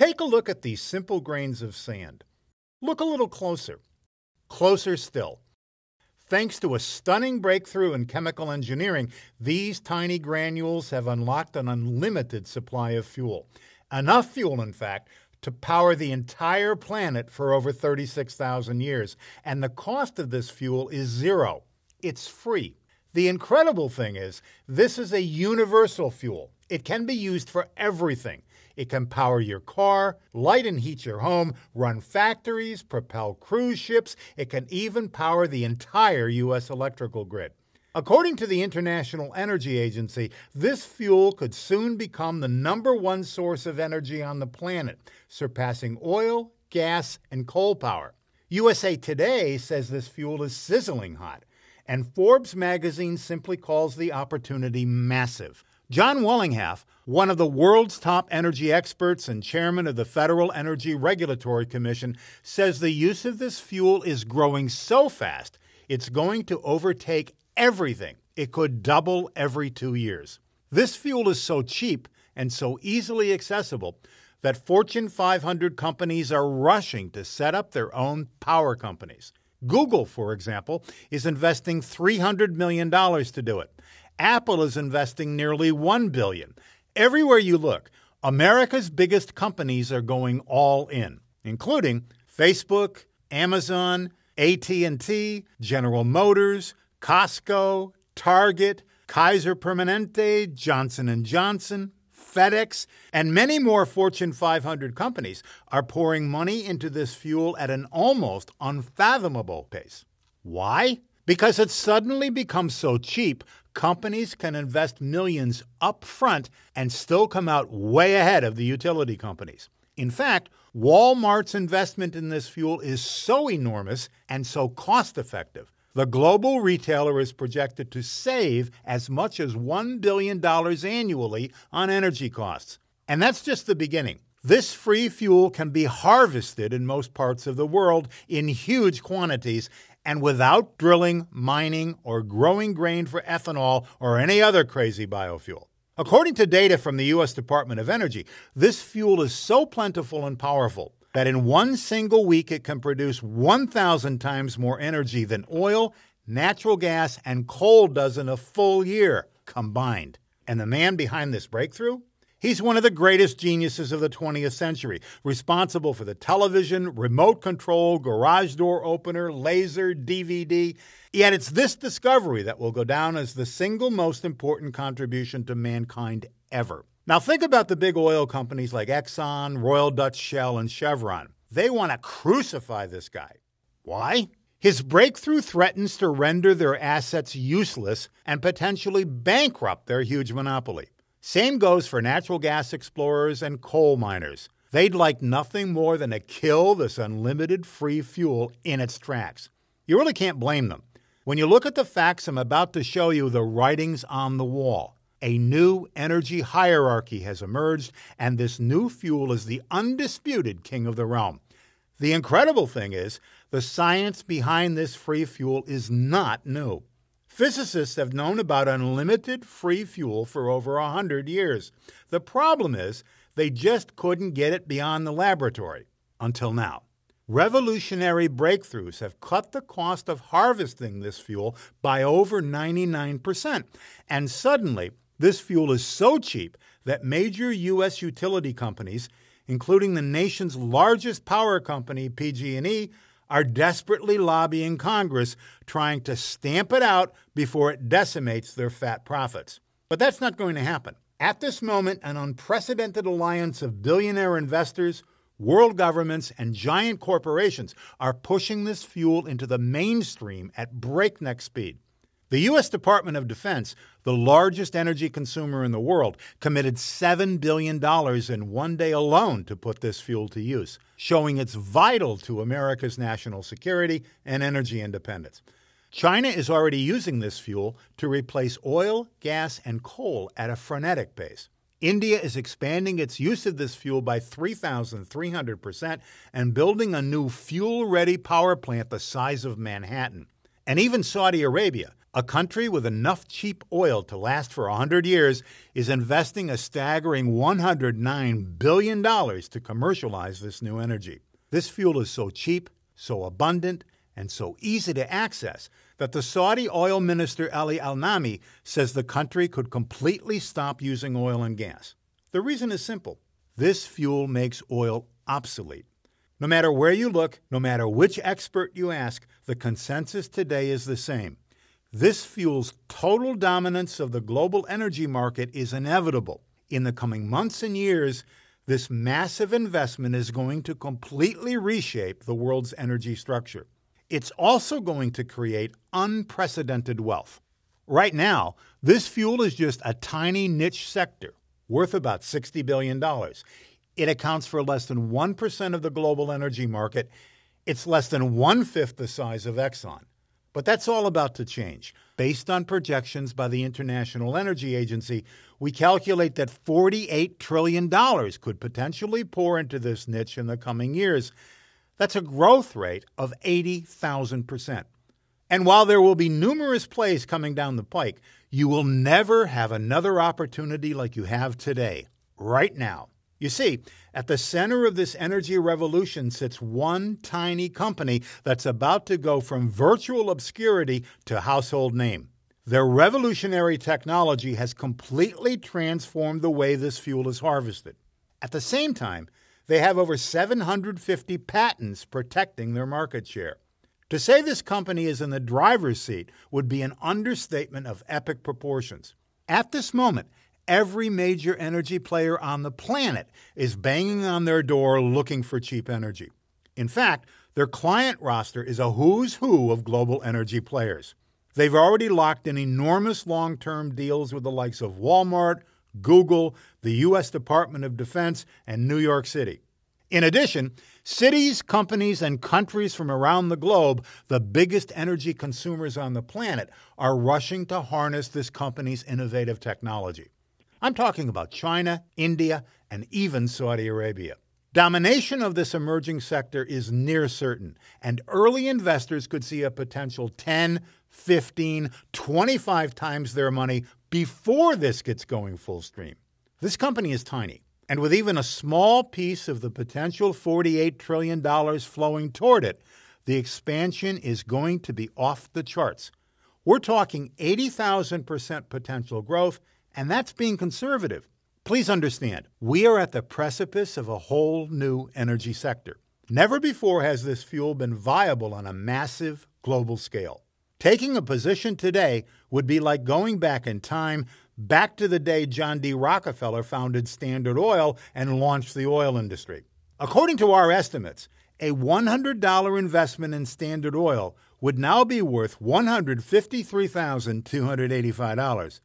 Take a look at these simple grains of sand. Look a little closer. Closer still. Thanks to a stunning breakthrough in chemical engineering, these tiny granules have unlocked an unlimited supply of fuel. Enough fuel, in fact, to power the entire planet for over 36,000 years. And the cost of this fuel is zero. It's free. The incredible thing is, this is a universal fuel. It can be used for everything it can power your car, light and heat your home, run factories, propel cruise ships. It can even power the entire U.S. electrical grid. According to the International Energy Agency, this fuel could soon become the number one source of energy on the planet, surpassing oil, gas, and coal power. USA Today says this fuel is sizzling hot, and Forbes magazine simply calls the opportunity massive. John Wallinghaff, one of the world's top energy experts and chairman of the Federal Energy Regulatory Commission, says the use of this fuel is growing so fast it's going to overtake everything. It could double every two years. This fuel is so cheap and so easily accessible that Fortune 500 companies are rushing to set up their own power companies. Google, for example, is investing $300 million to do it. Apple is investing nearly 1 billion. Everywhere you look, America's biggest companies are going all in, including Facebook, Amazon, AT&T, General Motors, Costco, Target, Kaiser Permanente, Johnson & Johnson, FedEx, and many more Fortune 500 companies are pouring money into this fuel at an almost unfathomable pace. Why? Because it suddenly becomes so cheap, companies can invest millions up front and still come out way ahead of the utility companies. In fact, Walmart's investment in this fuel is so enormous and so cost effective. The global retailer is projected to save as much as $1 billion annually on energy costs. And that's just the beginning. This free fuel can be harvested in most parts of the world in huge quantities and without drilling, mining, or growing grain for ethanol or any other crazy biofuel. According to data from the U.S. Department of Energy, this fuel is so plentiful and powerful that in one single week it can produce 1,000 times more energy than oil, natural gas, and coal does in a full year combined. And the man behind this breakthrough? He's one of the greatest geniuses of the 20th century, responsible for the television, remote control, garage door opener, laser, DVD. Yet it's this discovery that will go down as the single most important contribution to mankind ever. Now, think about the big oil companies like Exxon, Royal Dutch Shell, and Chevron. They want to crucify this guy. Why? His breakthrough threatens to render their assets useless and potentially bankrupt their huge monopoly. Same goes for natural gas explorers and coal miners. They'd like nothing more than to kill this unlimited free fuel in its tracks. You really can't blame them. When you look at the facts I'm about to show you, the writing's on the wall. A new energy hierarchy has emerged, and this new fuel is the undisputed king of the realm. The incredible thing is, the science behind this free fuel is not new. Physicists have known about unlimited free fuel for over a 100 years. The problem is they just couldn't get it beyond the laboratory until now. Revolutionary breakthroughs have cut the cost of harvesting this fuel by over 99%. And suddenly, this fuel is so cheap that major U.S. utility companies, including the nation's largest power company, PG&E, are desperately lobbying Congress, trying to stamp it out before it decimates their fat profits. But that's not going to happen. At this moment, an unprecedented alliance of billionaire investors, world governments, and giant corporations are pushing this fuel into the mainstream at breakneck speed. The U.S. Department of Defense, the largest energy consumer in the world, committed $7 billion in one day alone to put this fuel to use, showing it's vital to America's national security and energy independence. China is already using this fuel to replace oil, gas, and coal at a frenetic pace. India is expanding its use of this fuel by 3,300% and building a new fuel ready power plant the size of Manhattan. And even Saudi Arabia, a country with enough cheap oil to last for 100 years is investing a staggering $109 billion to commercialize this new energy. This fuel is so cheap, so abundant, and so easy to access that the Saudi oil minister Ali Al Nami says the country could completely stop using oil and gas. The reason is simple this fuel makes oil obsolete. No matter where you look, no matter which expert you ask, the consensus today is the same. This fuel's total dominance of the global energy market is inevitable. In the coming months and years, this massive investment is going to completely reshape the world's energy structure. It's also going to create unprecedented wealth. Right now, this fuel is just a tiny niche sector worth about $60 billion. It accounts for less than 1% of the global energy market. It's less than one fifth the size of Exxon. But that's all about to change. Based on projections by the International Energy Agency, we calculate that $48 trillion could potentially pour into this niche in the coming years. That's a growth rate of 80,000%. And while there will be numerous plays coming down the pike, you will never have another opportunity like you have today, right now. You see, at the center of this energy revolution sits one tiny company that's about to go from virtual obscurity to household name. Their revolutionary technology has completely transformed the way this fuel is harvested. At the same time, they have over 750 patents protecting their market share. To say this company is in the driver's seat would be an understatement of epic proportions. At this moment, every major energy player on the planet is banging on their door looking for cheap energy. In fact, their client roster is a who's who of global energy players. They've already locked in enormous long term deals with the likes of Walmart, Google, the U.S. Department of Defense, and New York City. In addition, cities, companies, and countries from around the globe, the biggest energy consumers on the planet, are rushing to harness this company's innovative technology. I'm talking about China, India, and even Saudi Arabia. Domination of this emerging sector is near certain, and early investors could see a potential 10, 15, 25 times their money before this gets going full stream. This company is tiny, and with even a small piece of the potential $48 trillion flowing toward it, the expansion is going to be off the charts. We're talking 80,000% potential growth and that's being conservative. Please understand, we are at the precipice of a whole new energy sector. Never before has this fuel been viable on a massive global scale. Taking a position today would be like going back in time, back to the day John D. Rockefeller founded Standard Oil and launched the oil industry. According to our estimates, a $100 investment in Standard Oil would now be worth $153,285.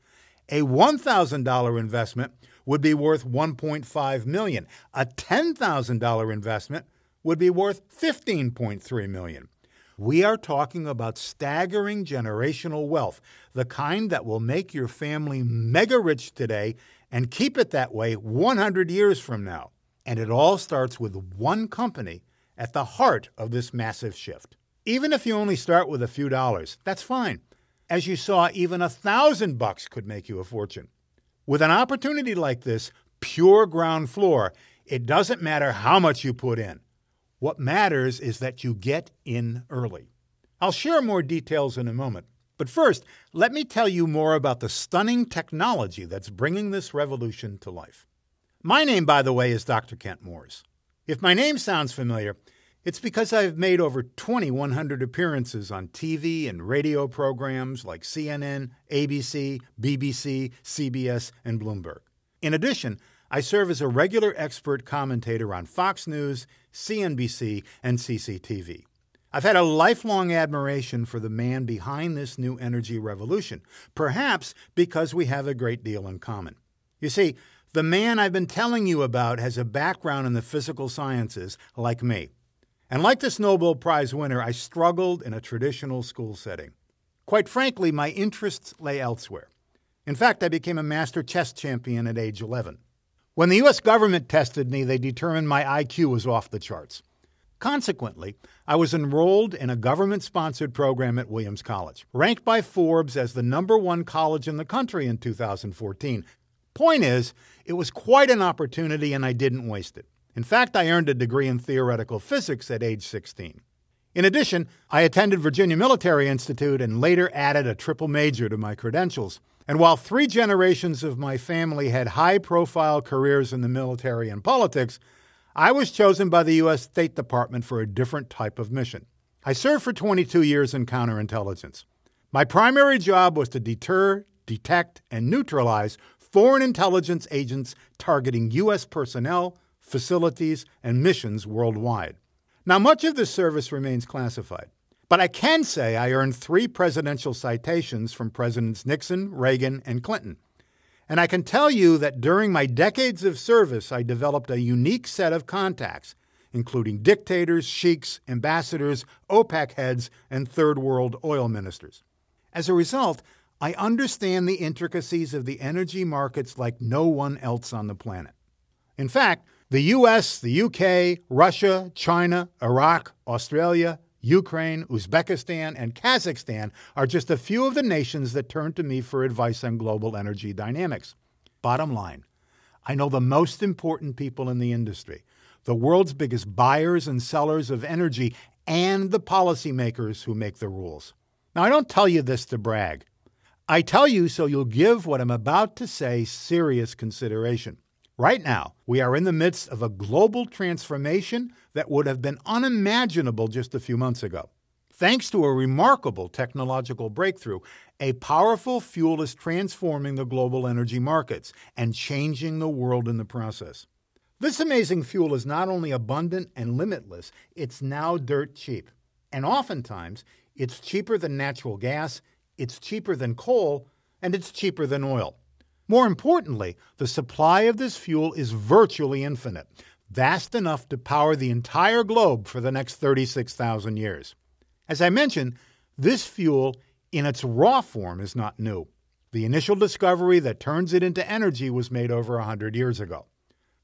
A $1,000 investment would be worth 1.5 million. A $10,000 investment would be worth 15.3 million. We are talking about staggering generational wealth, the kind that will make your family mega rich today and keep it that way 100 years from now. And it all starts with one company at the heart of this massive shift. Even if you only start with a few dollars, that's fine. As you saw, even a thousand bucks could make you a fortune. With an opportunity like this, pure ground floor, it doesn't matter how much you put in. What matters is that you get in early. I'll share more details in a moment. But first, let me tell you more about the stunning technology that's bringing this revolution to life. My name, by the way, is Dr. Kent Moores. If my name sounds familiar, it's because I've made over 2,100 appearances on TV and radio programs like CNN, ABC, BBC, CBS, and Bloomberg. In addition, I serve as a regular expert commentator on Fox News, CNBC, and CCTV. I've had a lifelong admiration for the man behind this new energy revolution, perhaps because we have a great deal in common. You see, the man I've been telling you about has a background in the physical sciences like me. And like this Nobel Prize winner, I struggled in a traditional school setting. Quite frankly, my interests lay elsewhere. In fact, I became a master chess champion at age 11. When the US government tested me, they determined my IQ was off the charts. Consequently, I was enrolled in a government sponsored program at Williams College, ranked by Forbes as the number one college in the country in 2014. Point is, it was quite an opportunity and I didn't waste it. In fact, I earned a degree in theoretical physics at age 16. In addition, I attended Virginia Military Institute and later added a triple major to my credentials. And while three generations of my family had high profile careers in the military and politics, I was chosen by the U.S. State Department for a different type of mission. I served for 22 years in counterintelligence. My primary job was to deter, detect, and neutralize foreign intelligence agents targeting U.S. personnel, facilities, and missions worldwide. Now, much of this service remains classified, but I can say I earned three presidential citations from Presidents Nixon, Reagan, and Clinton. And I can tell you that during my decades of service, I developed a unique set of contacts, including dictators, sheiks, ambassadors, OPEC heads, and third world oil ministers. As a result, I understand the intricacies of the energy markets like no one else on the planet. In fact, the US, the UK, Russia, China, Iraq, Australia, Ukraine, Uzbekistan, and Kazakhstan are just a few of the nations that turn to me for advice on global energy dynamics. Bottom line, I know the most important people in the industry, the world's biggest buyers and sellers of energy, and the policymakers who make the rules. Now, I don't tell you this to brag. I tell you so you'll give what I'm about to say serious consideration. Right now, we are in the midst of a global transformation that would have been unimaginable just a few months ago. Thanks to a remarkable technological breakthrough, a powerful fuel is transforming the global energy markets and changing the world in the process. This amazing fuel is not only abundant and limitless, it's now dirt cheap. And oftentimes, it's cheaper than natural gas, it's cheaper than coal, and it's cheaper than oil. More importantly, the supply of this fuel is virtually infinite, vast enough to power the entire globe for the next 36,000 years. As I mentioned, this fuel in its raw form is not new. The initial discovery that turns it into energy was made over 100 years ago.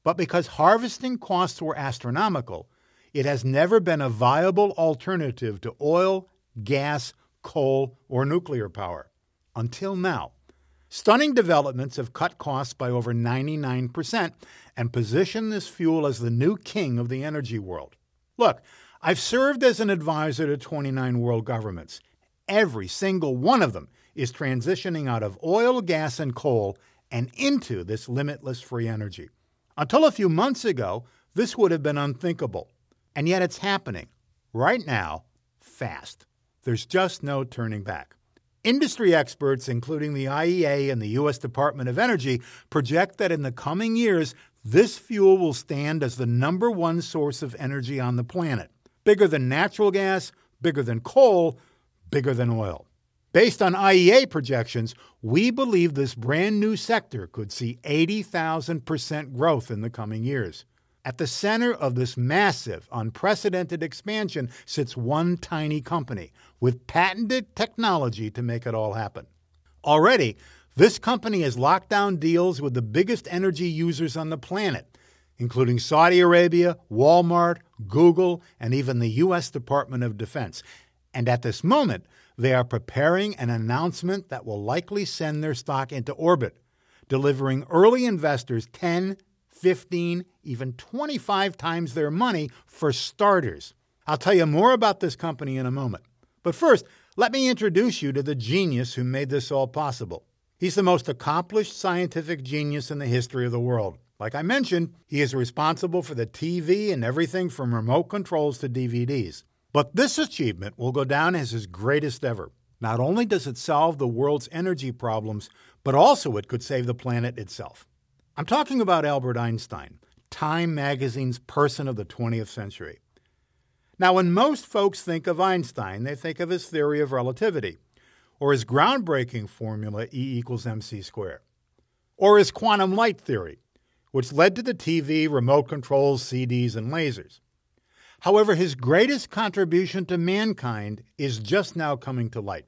But because harvesting costs were astronomical, it has never been a viable alternative to oil, gas, coal, or nuclear power. Until now. Stunning developments have cut costs by over 99% and position this fuel as the new king of the energy world. Look, I've served as an advisor to 29 world governments. Every single one of them is transitioning out of oil, gas, and coal and into this limitless free energy. Until a few months ago, this would have been unthinkable. And yet it's happening right now, fast. There's just no turning back. Industry experts, including the IEA and the U.S. Department of Energy, project that in the coming years, this fuel will stand as the number one source of energy on the planet. Bigger than natural gas, bigger than coal, bigger than oil. Based on IEA projections, we believe this brand new sector could see 80,000% growth in the coming years. At the center of this massive, unprecedented expansion sits one tiny company, with patented technology to make it all happen. Already, this company has locked down deals with the biggest energy users on the planet, including Saudi Arabia, Walmart, Google, and even the U.S. Department of Defense. And at this moment, they are preparing an announcement that will likely send their stock into orbit, delivering early investors 10, 15, even 25 times their money for starters. I'll tell you more about this company in a moment. But first, let me introduce you to the genius who made this all possible. He's the most accomplished scientific genius in the history of the world. Like I mentioned, he is responsible for the TV and everything from remote controls to DVDs. But this achievement will go down as his greatest ever. Not only does it solve the world's energy problems, but also it could save the planet itself. I'm talking about Albert Einstein, Time Magazine's Person of the 20th Century. Now, when most folks think of Einstein, they think of his theory of relativity, or his groundbreaking formula E equals mc squared, or his quantum light theory, which led to the TV, remote controls, CDs, and lasers. However, his greatest contribution to mankind is just now coming to light.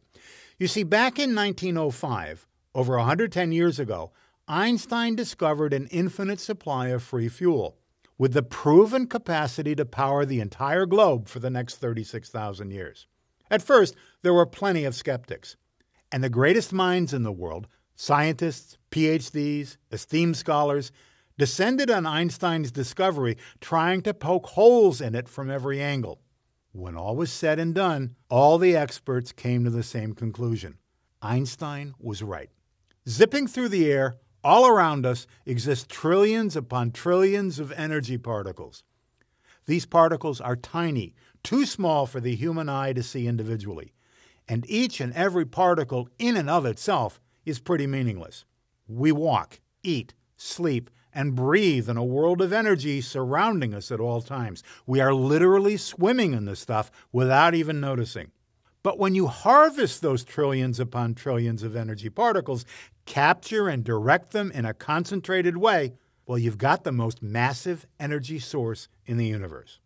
You see, back in 1905, over 110 years ago, Einstein discovered an infinite supply of free fuel with the proven capacity to power the entire globe for the next 36,000 years. At first, there were plenty of skeptics. And the greatest minds in the world, scientists, PhDs, esteemed scholars, descended on Einstein's discovery, trying to poke holes in it from every angle. When all was said and done, all the experts came to the same conclusion Einstein was right. Zipping through the air, all around us exist trillions upon trillions of energy particles. These particles are tiny, too small for the human eye to see individually, and each and every particle in and of itself is pretty meaningless. We walk, eat, sleep, and breathe in a world of energy surrounding us at all times. We are literally swimming in this stuff without even noticing. But when you harvest those trillions upon trillions of energy particles, capture and direct them in a concentrated way, well, you've got the most massive energy source in the universe.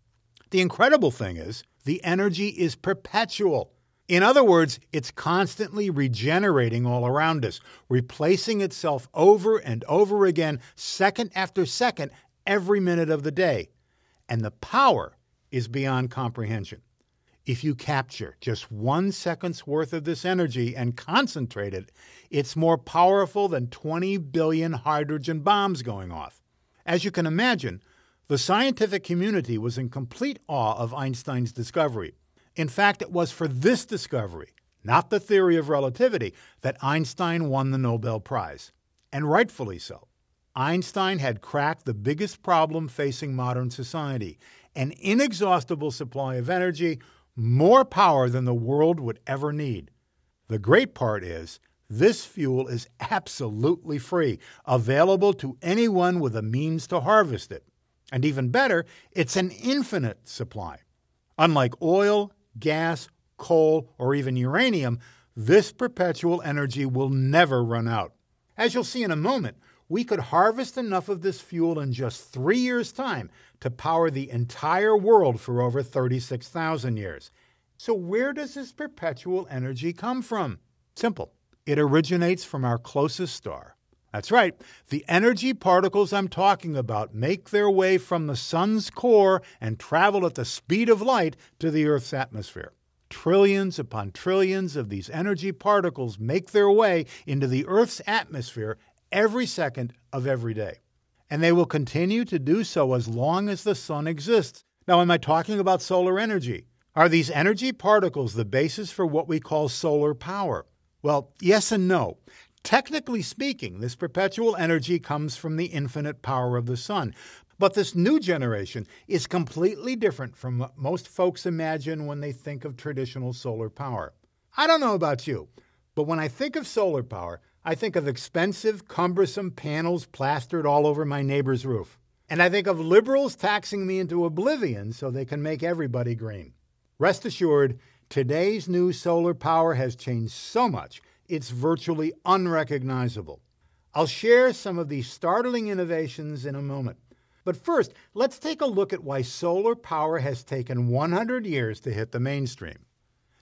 The incredible thing is, the energy is perpetual. In other words, it's constantly regenerating all around us, replacing itself over and over again, second after second, every minute of the day. And the power is beyond comprehension if you capture just one second's worth of this energy and concentrate it, it's more powerful than 20 billion hydrogen bombs going off. As you can imagine, the scientific community was in complete awe of Einstein's discovery. In fact, it was for this discovery, not the theory of relativity, that Einstein won the Nobel Prize, and rightfully so. Einstein had cracked the biggest problem facing modern society an inexhaustible supply of energy more power than the world would ever need. The great part is this fuel is absolutely free, available to anyone with the means to harvest it. And even better, it's an infinite supply. Unlike oil, gas, coal, or even uranium, this perpetual energy will never run out. As you'll see in a moment, we could harvest enough of this fuel in just three years' time to power the entire world for over 36,000 years. So, where does this perpetual energy come from? Simple. It originates from our closest star. That's right, the energy particles I'm talking about make their way from the sun's core and travel at the speed of light to the Earth's atmosphere. Trillions upon trillions of these energy particles make their way into the Earth's atmosphere every second of every day. And they will continue to do so as long as the sun exists. Now, am I talking about solar energy? Are these energy particles the basis for what we call solar power? Well, yes and no. Technically speaking, this perpetual energy comes from the infinite power of the sun. But this new generation is completely different from what most folks imagine when they think of traditional solar power. I don't know about you, but when I think of solar power, I think of expensive, cumbersome panels plastered all over my neighbor's roof. And I think of liberals taxing me into oblivion so they can make everybody green. Rest assured, today's new solar power has changed so much, it's virtually unrecognizable. I'll share some of these startling innovations in a moment. But first, let's take a look at why solar power has taken 100 years to hit the mainstream.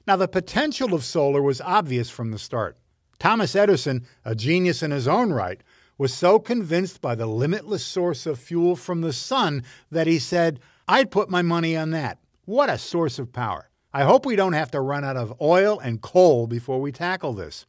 Now, the potential of solar was obvious from the start. Thomas Edison, a genius in his own right, was so convinced by the limitless source of fuel from the sun that he said, I'd put my money on that. What a source of power. I hope we don't have to run out of oil and coal before we tackle this.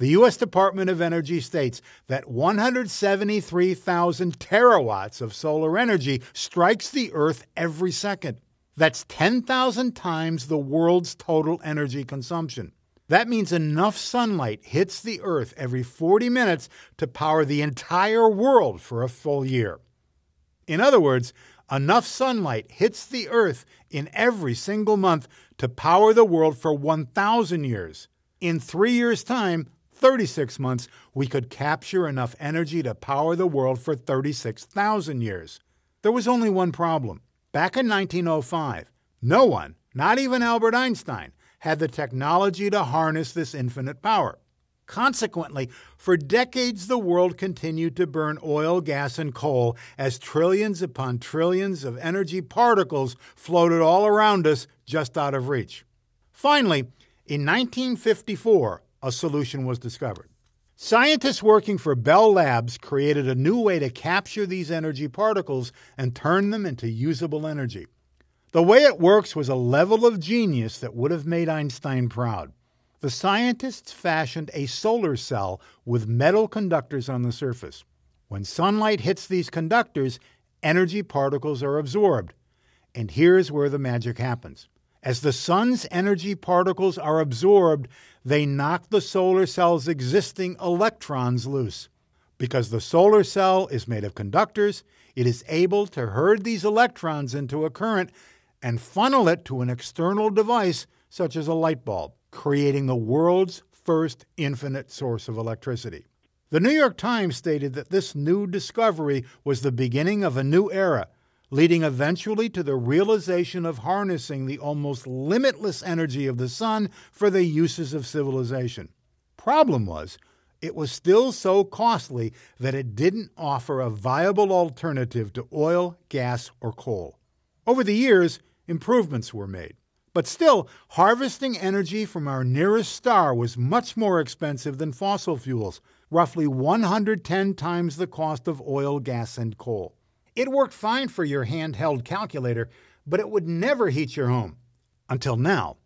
The U.S. Department of Energy states that 173,000 terawatts of solar energy strikes the Earth every second. That's 10,000 times the world's total energy consumption. That means enough sunlight hits the Earth every 40 minutes to power the entire world for a full year. In other words, enough sunlight hits the Earth in every single month to power the world for 1,000 years. In three years' time, 36 months, we could capture enough energy to power the world for 36,000 years. There was only one problem. Back in 1905, no one, not even Albert Einstein, had the technology to harness this infinite power. Consequently, for decades, the world continued to burn oil, gas, and coal as trillions upon trillions of energy particles floated all around us just out of reach. Finally, in 1954, a solution was discovered. Scientists working for Bell Labs created a new way to capture these energy particles and turn them into usable energy. The way it works was a level of genius that would have made Einstein proud. The scientists fashioned a solar cell with metal conductors on the surface. When sunlight hits these conductors, energy particles are absorbed. And here's where the magic happens. As the sun's energy particles are absorbed, they knock the solar cell's existing electrons loose. Because the solar cell is made of conductors, it is able to herd these electrons into a current and funnel it to an external device such as a light bulb, creating the world's first infinite source of electricity. The New York Times stated that this new discovery was the beginning of a new era, leading eventually to the realization of harnessing the almost limitless energy of the sun for the uses of civilization. Problem was, it was still so costly that it didn't offer a viable alternative to oil, gas, or coal. Over the years, improvements were made. But still, harvesting energy from our nearest star was much more expensive than fossil fuels, roughly 110 times the cost of oil, gas, and coal. It worked fine for your handheld calculator, but it would never heat your home. Until now.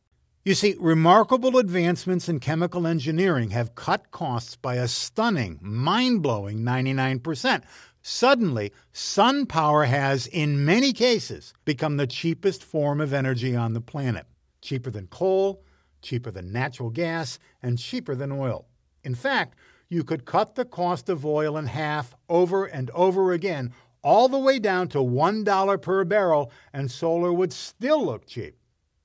You see, remarkable advancements in chemical engineering have cut costs by a stunning, mind blowing 99%, Suddenly, sun power has, in many cases, become the cheapest form of energy on the planet. Cheaper than coal, cheaper than natural gas, and cheaper than oil. In fact, you could cut the cost of oil in half over and over again, all the way down to $1 per barrel, and solar would still look cheap.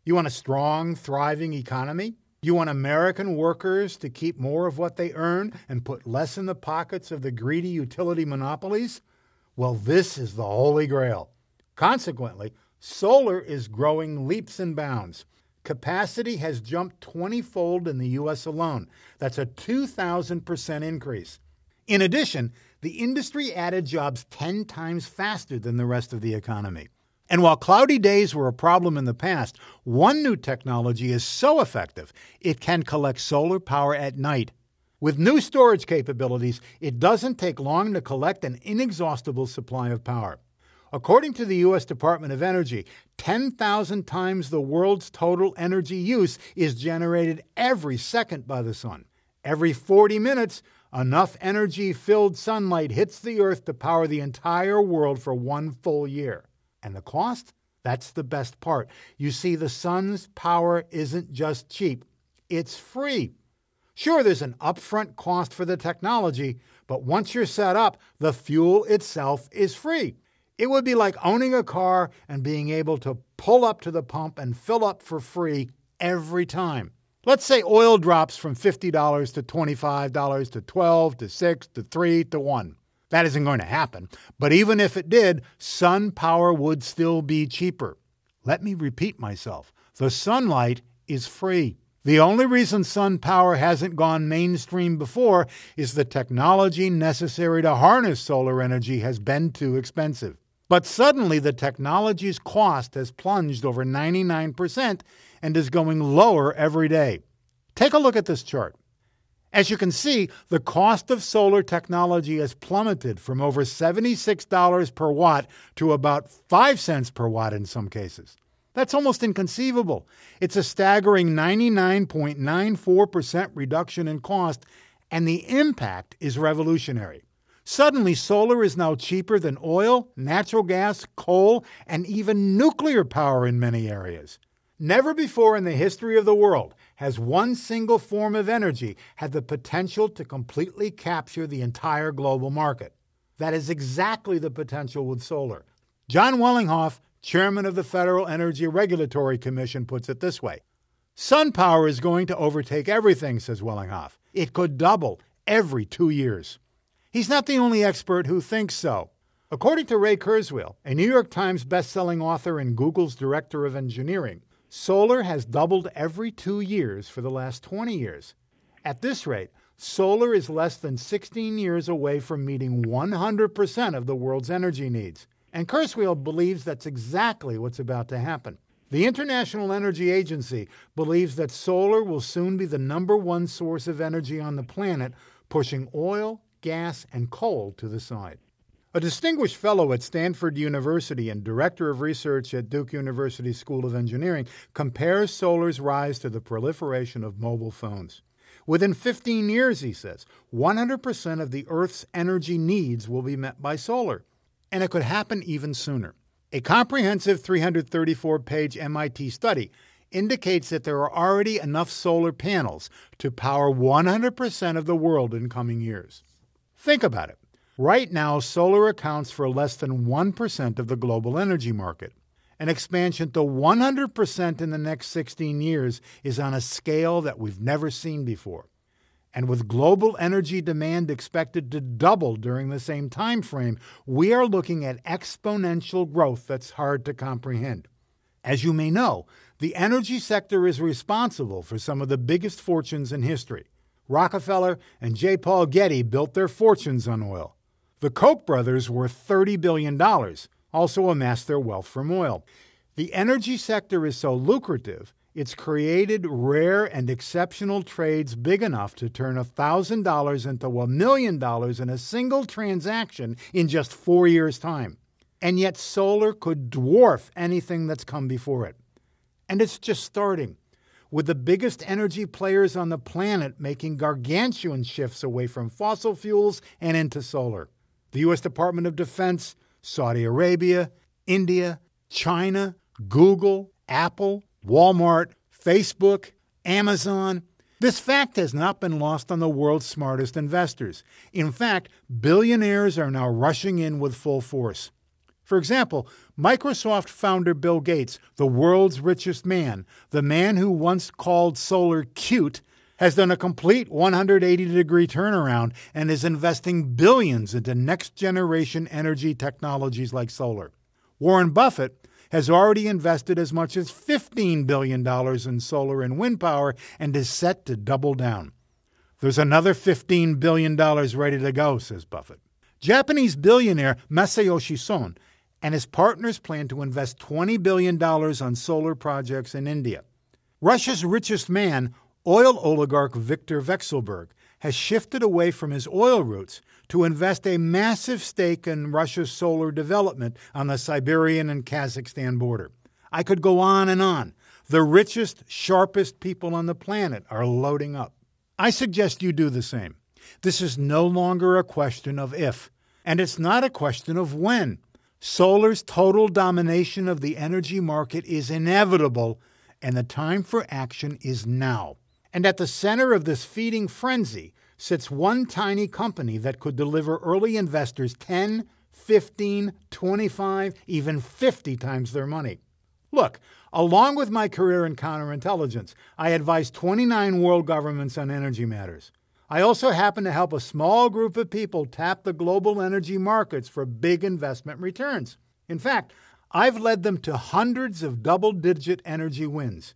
You want a strong, thriving economy? You want American workers to keep more of what they earn and put less in the pockets of the greedy utility monopolies? Well, this is the holy grail. Consequently, solar is growing leaps and bounds. Capacity has jumped 20 fold in the U.S. alone. That's a 2,000% increase. In addition, the industry added jobs 10 times faster than the rest of the economy. And while cloudy days were a problem in the past, one new technology is so effective it can collect solar power at night. With new storage capabilities, it doesn't take long to collect an inexhaustible supply of power. According to the U.S. Department of Energy, 10,000 times the world's total energy use is generated every second by the sun. Every 40 minutes, enough energy filled sunlight hits the Earth to power the entire world for one full year. And the cost? That's the best part. You see, the sun's power isn't just cheap, it's free. Sure, there's an upfront cost for the technology, but once you're set up, the fuel itself is free. It would be like owning a car and being able to pull up to the pump and fill up for free every time. Let's say oil drops from $50 to $25 to 12 to 6 to 3 to 1. That isn't going to happen. But even if it did, sun power would still be cheaper. Let me repeat myself the sunlight is free. The only reason sun power hasn't gone mainstream before is the technology necessary to harness solar energy has been too expensive. But suddenly, the technology's cost has plunged over 99% and is going lower every day. Take a look at this chart. As you can see, the cost of solar technology has plummeted from over $76 per watt to about 5 cents per watt in some cases. That's almost inconceivable. It's a staggering 99.94% reduction in cost, and the impact is revolutionary. Suddenly, solar is now cheaper than oil, natural gas, coal, and even nuclear power in many areas. Never before in the history of the world has one single form of energy had the potential to completely capture the entire global market. That is exactly the potential with solar. John Wellinghoff, chairman of the Federal Energy Regulatory Commission, puts it this way Sun power is going to overtake everything, says Wellinghoff. It could double every two years. He's not the only expert who thinks so. According to Ray Kurzweil, a New York Times bestselling author and Google's director of engineering, Solar has doubled every two years for the last 20 years. At this rate, solar is less than 16 years away from meeting 100% of the world's energy needs. And Kurzweil believes that's exactly what's about to happen. The International Energy Agency believes that solar will soon be the number one source of energy on the planet, pushing oil, gas, and coal to the side. A distinguished fellow at Stanford University and director of research at Duke University School of Engineering compares solar's rise to the proliferation of mobile phones. Within 15 years, he says, 100% of the Earth's energy needs will be met by solar. And it could happen even sooner. A comprehensive 334 page MIT study indicates that there are already enough solar panels to power 100% of the world in coming years. Think about it. Right now, solar accounts for less than 1% of the global energy market. An expansion to 100% in the next 16 years is on a scale that we've never seen before. And with global energy demand expected to double during the same time frame, we are looking at exponential growth that's hard to comprehend. As you may know, the energy sector is responsible for some of the biggest fortunes in history. Rockefeller and J. Paul Getty built their fortunes on oil. The Koch brothers were $30 billion, also amassed their wealth from oil. The energy sector is so lucrative, it's created rare and exceptional trades big enough to turn $1,000 into a million dollars in a single transaction in just four years' time. And yet, solar could dwarf anything that's come before it. And it's just starting with the biggest energy players on the planet making gargantuan shifts away from fossil fuels and into solar the U.S. Department of Defense, Saudi Arabia, India, China, Google, Apple, Walmart, Facebook, Amazon. This fact has not been lost on the world's smartest investors. In fact, billionaires are now rushing in with full force. For example, Microsoft founder Bill Gates, the world's richest man, the man who once called solar cute, has done a complete 180 degree turnaround and is investing billions into next generation energy technologies like solar. Warren Buffett has already invested as much as $15 billion in solar and wind power and is set to double down. There's another $15 billion ready to go, says Buffett. Japanese billionaire Masayoshi Son and his partners plan to invest $20 billion on solar projects in India. Russia's richest man oil oligarch Viktor Vekselberg has shifted away from his oil roots to invest a massive stake in Russia's solar development on the Siberian and Kazakhstan border. I could go on and on. The richest, sharpest people on the planet are loading up. I suggest you do the same. This is no longer a question of if, and it's not a question of when. Solar's total domination of the energy market is inevitable, and the time for action is now. And at the center of this feeding frenzy sits one tiny company that could deliver early investors 10, 15, 25, even 50 times their money. Look, along with my career in counterintelligence, I advised 29 world governments on energy matters. I also happen to help a small group of people tap the global energy markets for big investment returns. In fact, I've led them to hundreds of double digit energy wins.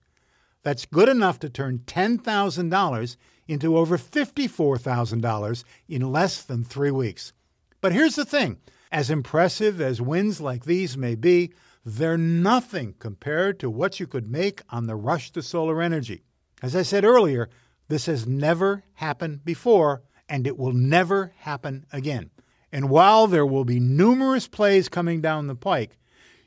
That's good enough to turn $10,000 into over $54,000 in less than three weeks. But here's the thing as impressive as wins like these may be, they're nothing compared to what you could make on the rush to solar energy. As I said earlier, this has never happened before, and it will never happen again. And while there will be numerous plays coming down the pike,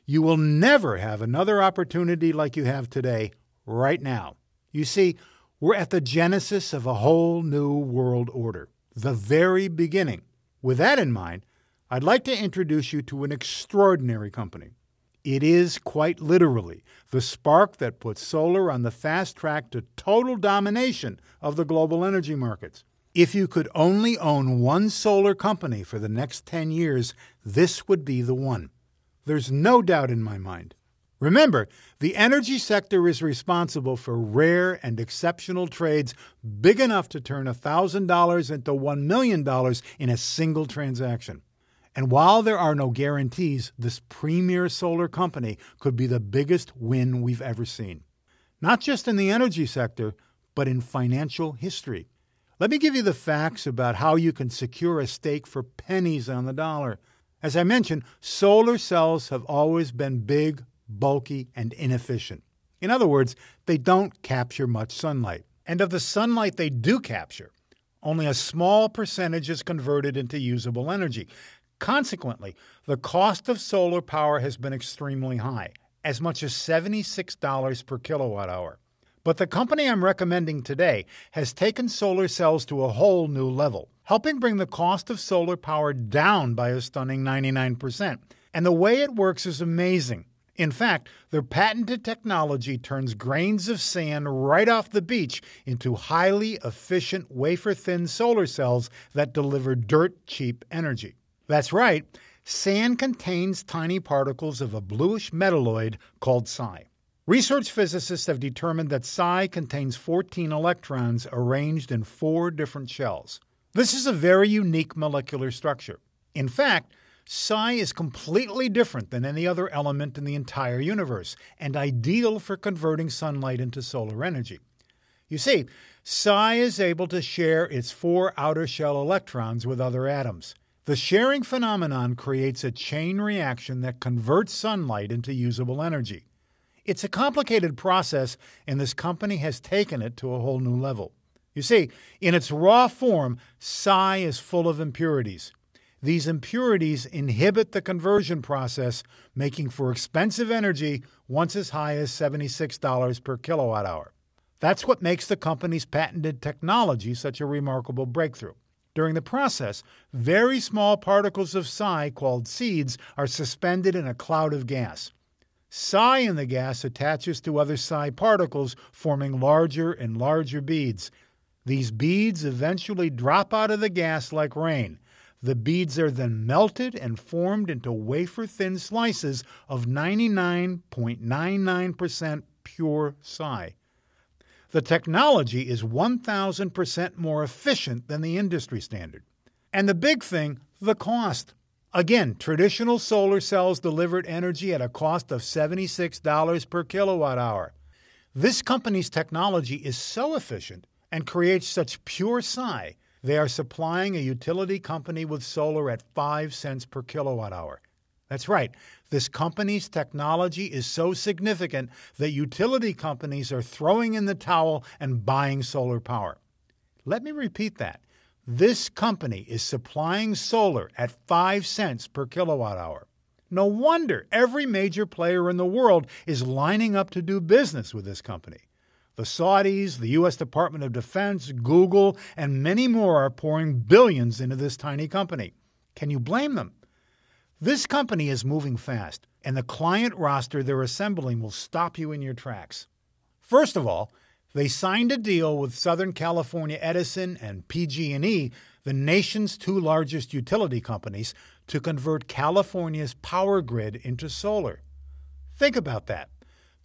you will never have another opportunity like you have today right now. You see, we're at the genesis of a whole new world order, the very beginning. With that in mind, I'd like to introduce you to an extraordinary company. It is quite literally the spark that puts solar on the fast track to total domination of the global energy markets. If you could only own one solar company for the next 10 years, this would be the one. There's no doubt in my mind Remember, the energy sector is responsible for rare and exceptional trades big enough to turn $1,000 into $1 million in a single transaction. And while there are no guarantees, this premier solar company could be the biggest win we've ever seen. Not just in the energy sector, but in financial history. Let me give you the facts about how you can secure a stake for pennies on the dollar. As I mentioned, solar cells have always been big bulky, and inefficient. In other words, they don't capture much sunlight. And of the sunlight they do capture, only a small percentage is converted into usable energy. Consequently, the cost of solar power has been extremely high, as much as $76 per kilowatt hour. But the company I'm recommending today has taken solar cells to a whole new level, helping bring the cost of solar power down by a stunning 99%. And the way it works is amazing. In fact, their patented technology turns grains of sand right off the beach into highly efficient wafer thin solar cells that deliver dirt cheap energy. That's right, sand contains tiny particles of a bluish metalloid called psi. Research physicists have determined that psi contains 14 electrons arranged in four different shells. This is a very unique molecular structure. In fact, Psi is completely different than any other element in the entire universe and ideal for converting sunlight into solar energy. You see, Psi is able to share its four outer shell electrons with other atoms. The sharing phenomenon creates a chain reaction that converts sunlight into usable energy. It's a complicated process, and this company has taken it to a whole new level. You see, in its raw form, psi is full of impurities. These impurities inhibit the conversion process, making for expensive energy once as high as $76 per kilowatt hour. That's what makes the company's patented technology such a remarkable breakthrough. During the process, very small particles of psi, called seeds, are suspended in a cloud of gas. Psi in the gas attaches to other psi particles, forming larger and larger beads. These beads eventually drop out of the gas like rain. The beads are then melted and formed into wafer thin slices of 99.99% pure psi. The technology is 1,000% more efficient than the industry standard. And the big thing the cost. Again, traditional solar cells delivered energy at a cost of $76 per kilowatt hour. This company's technology is so efficient and creates such pure psi they are supplying a utility company with solar at 5 cents per kilowatt hour. That's right. This company's technology is so significant that utility companies are throwing in the towel and buying solar power. Let me repeat that. This company is supplying solar at 5 cents per kilowatt hour. No wonder every major player in the world is lining up to do business with this company. The Saudis, the U.S. Department of Defense, Google, and many more are pouring billions into this tiny company. Can you blame them? This company is moving fast, and the client roster they're assembling will stop you in your tracks. First of all, they signed a deal with Southern California Edison and PG&E, the nation's two largest utility companies, to convert California's power grid into solar. Think about that.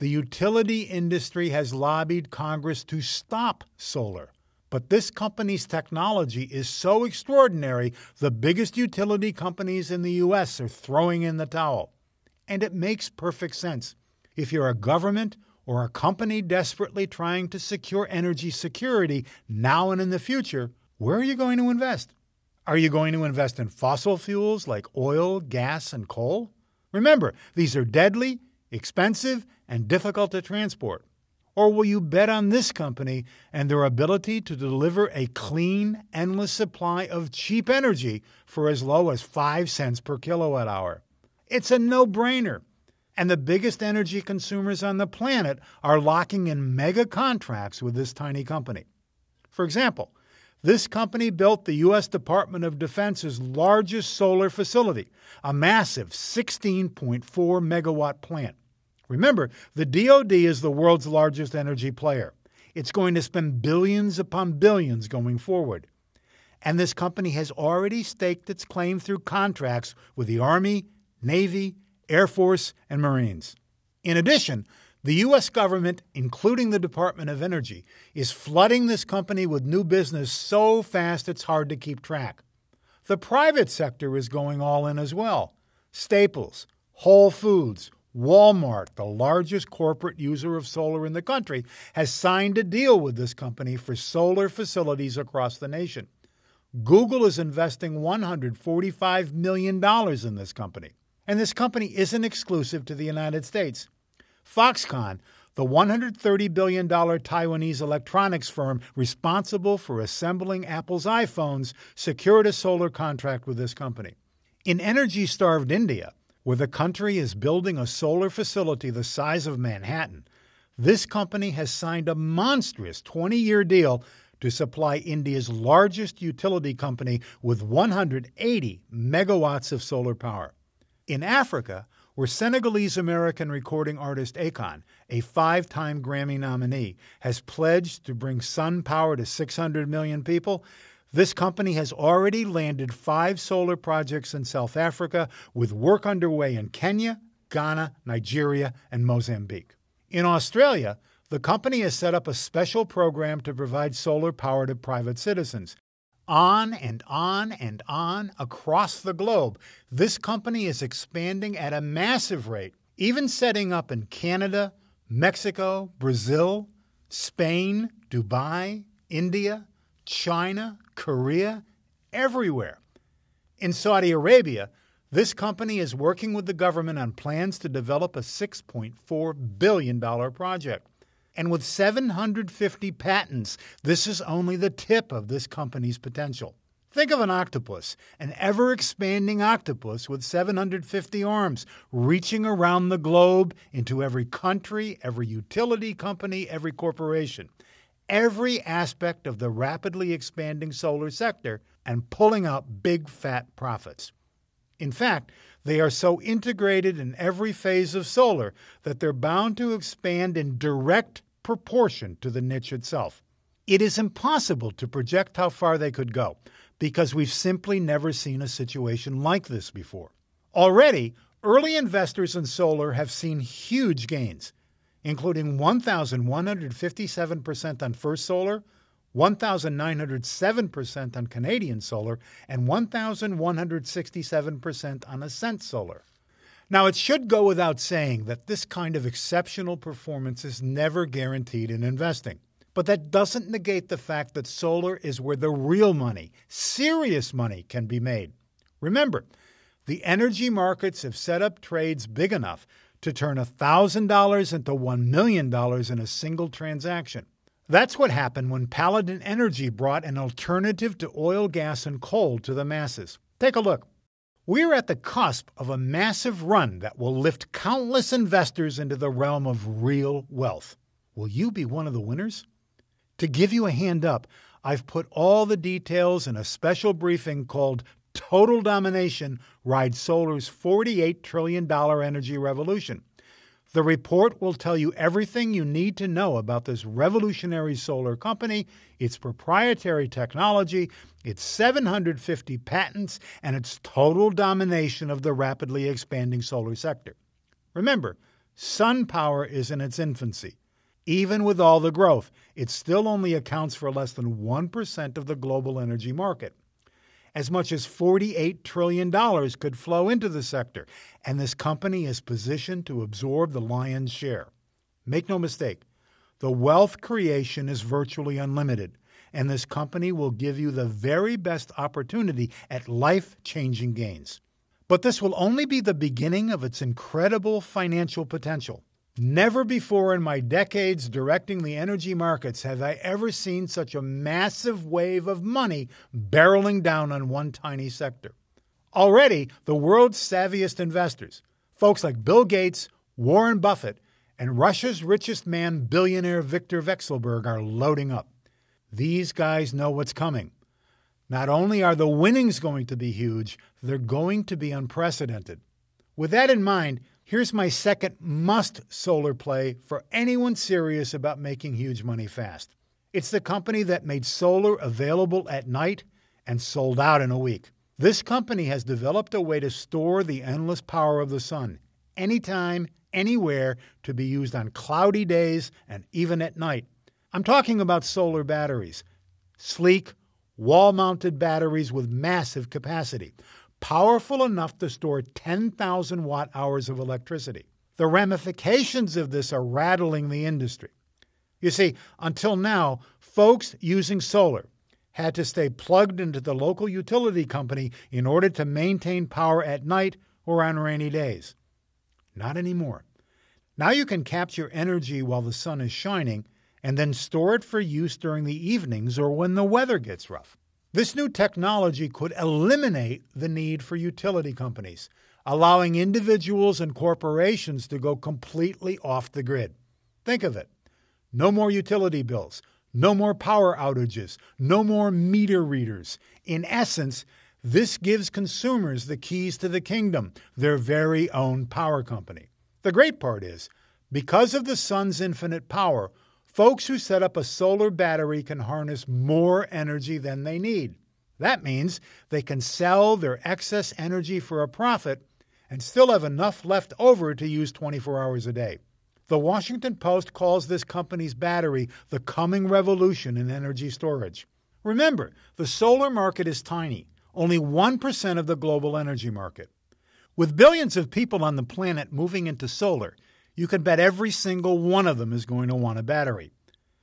The utility industry has lobbied Congress to stop solar. But this company's technology is so extraordinary, the biggest utility companies in the U.S. are throwing in the towel. And it makes perfect sense. If you're a government or a company desperately trying to secure energy security now and in the future, where are you going to invest? Are you going to invest in fossil fuels like oil, gas, and coal? Remember, these are deadly, expensive, and difficult to transport? Or will you bet on this company and their ability to deliver a clean, endless supply of cheap energy for as low as 5 cents per kilowatt hour? It's a no brainer. And the biggest energy consumers on the planet are locking in mega contracts with this tiny company. For example, this company built the U.S. Department of Defense's largest solar facility, a massive 16.4 megawatt plant. Remember, the DoD is the world's largest energy player. It's going to spend billions upon billions going forward. And this company has already staked its claim through contracts with the Army, Navy, Air Force, and Marines. In addition, the U.S. government, including the Department of Energy, is flooding this company with new business so fast it's hard to keep track. The private sector is going all in as well. Staples, Whole Foods, Walmart, the largest corporate user of solar in the country, has signed a deal with this company for solar facilities across the nation. Google is investing $145 million in this company. And this company isn't exclusive to the United States. Foxconn, the $130 billion Taiwanese electronics firm responsible for assembling Apple's iPhones, secured a solar contract with this company. In energy starved India, where the country is building a solar facility the size of Manhattan, this company has signed a monstrous 20 year deal to supply India's largest utility company with 180 megawatts of solar power. In Africa, where Senegalese American recording artist Akon, a five time Grammy nominee, has pledged to bring sun power to 600 million people, this company has already landed five solar projects in South Africa, with work underway in Kenya, Ghana, Nigeria, and Mozambique. In Australia, the company has set up a special program to provide solar power to private citizens. On and on and on across the globe, this company is expanding at a massive rate, even setting up in Canada, Mexico, Brazil, Spain, Dubai, India, China, Korea, everywhere. In Saudi Arabia, this company is working with the government on plans to develop a $6.4 billion project. And with 750 patents, this is only the tip of this company's potential. Think of an octopus, an ever expanding octopus with 750 arms, reaching around the globe into every country, every utility company, every corporation every aspect of the rapidly expanding solar sector and pulling out big fat profits. In fact, they are so integrated in every phase of solar that they're bound to expand in direct proportion to the niche itself. It is impossible to project how far they could go because we've simply never seen a situation like this before. Already, early investors in solar have seen huge gains including 1,157% on First Solar, 1,907% on Canadian Solar, and 1,167% on Ascent Solar. Now, it should go without saying that this kind of exceptional performance is never guaranteed in investing. But that doesn't negate the fact that solar is where the real money, serious money, can be made. Remember, the energy markets have set up trades big enough to turn $1,000 into $1 million in a single transaction. That's what happened when Paladin Energy brought an alternative to oil, gas, and coal to the masses. Take a look. We're at the cusp of a massive run that will lift countless investors into the realm of real wealth. Will you be one of the winners? To give you a hand up, I've put all the details in a special briefing called total domination rides solar's $48 trillion energy revolution. The report will tell you everything you need to know about this revolutionary solar company, its proprietary technology, its 750 patents, and its total domination of the rapidly expanding solar sector. Remember, sun power is in its infancy. Even with all the growth, it still only accounts for less than 1% of the global energy market. As much as $48 trillion could flow into the sector, and this company is positioned to absorb the lion's share. Make no mistake, the wealth creation is virtually unlimited, and this company will give you the very best opportunity at life changing gains. But this will only be the beginning of its incredible financial potential. Never before in my decades directing the energy markets have I ever seen such a massive wave of money barreling down on one tiny sector. Already, the world's savviest investors, folks like Bill Gates, Warren Buffett, and Russia's richest man, billionaire Viktor Vekselberg, are loading up. These guys know what's coming. Not only are the winnings going to be huge, they're going to be unprecedented. With that in mind, Here's my second must solar play for anyone serious about making huge money fast it's the company that made solar available at night and sold out in a week. This company has developed a way to store the endless power of the sun anytime, anywhere to be used on cloudy days and even at night. I'm talking about solar batteries, sleek, wall mounted batteries with massive capacity powerful enough to store 10,000 watt hours of electricity. The ramifications of this are rattling the industry. You see, until now, folks using solar had to stay plugged into the local utility company in order to maintain power at night or on rainy days. Not anymore. Now you can capture energy while the sun is shining and then store it for use during the evenings or when the weather gets rough. This new technology could eliminate the need for utility companies, allowing individuals and corporations to go completely off the grid. Think of it no more utility bills, no more power outages, no more meter readers. In essence, this gives consumers the keys to the kingdom, their very own power company. The great part is, because of the sun's infinite power, Folks who set up a solar battery can harness more energy than they need. That means they can sell their excess energy for a profit and still have enough left over to use 24 hours a day. The Washington Post calls this company's battery the coming revolution in energy storage. Remember, the solar market is tiny, only 1% of the global energy market. With billions of people on the planet moving into solar, you can bet every single one of them is going to want a battery.